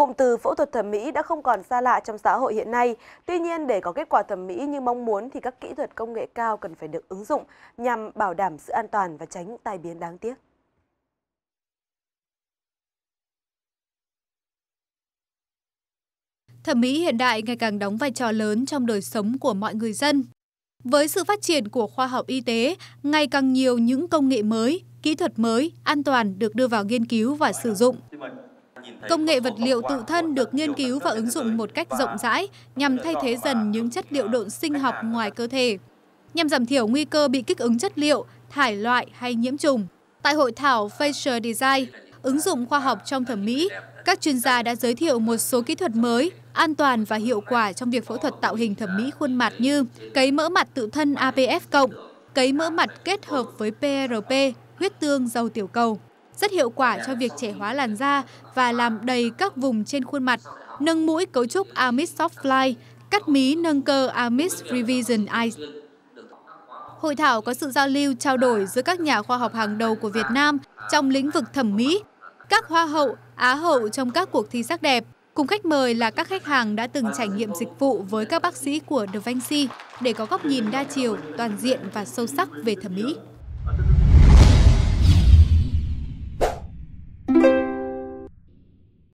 Cụm từ phẫu thuật thẩm mỹ đã không còn xa lạ trong xã hội hiện nay. Tuy nhiên, để có kết quả thẩm mỹ như mong muốn thì các kỹ thuật công nghệ cao cần phải được ứng dụng nhằm bảo đảm sự an toàn và tránh những tai biến đáng tiếc. Thẩm mỹ hiện đại ngày càng đóng vai trò lớn trong đời sống của mọi người dân. Với sự phát triển của khoa học y tế, ngày càng nhiều những công nghệ mới, kỹ thuật mới, an toàn được đưa vào nghiên cứu và sử dụng. Công nghệ vật liệu tự thân được nghiên cứu và ứng dụng một cách rộng rãi nhằm thay thế dần những chất liệu độn sinh học ngoài cơ thể, nhằm giảm thiểu nguy cơ bị kích ứng chất liệu, thải loại hay nhiễm trùng. Tại hội thảo Facial Design, ứng dụng khoa học trong thẩm mỹ, các chuyên gia đã giới thiệu một số kỹ thuật mới, an toàn và hiệu quả trong việc phẫu thuật tạo hình thẩm mỹ khuôn mặt như cấy mỡ mặt tự thân APF+, cấy mỡ mặt kết hợp với PRP, huyết tương rau tiểu cầu rất hiệu quả cho dạ. việc trẻ hóa làn da và làm đầy các vùng trên khuôn mặt. Nâng mũi cấu trúc Amis Soft Fly, cắt mí nâng cơ Amis Revision Eyes. Hội thảo có sự giao lưu trao đổi giữa các nhà khoa học hàng đầu của Việt Nam trong lĩnh vực thẩm mỹ, các hoa hậu, á hậu trong các cuộc thi sắc đẹp. Cùng khách mời là các khách hàng đã từng trải nghiệm dịch vụ với các bác sĩ của The Vinci để có góc nhìn đa chiều, toàn diện và sâu sắc về thẩm mỹ.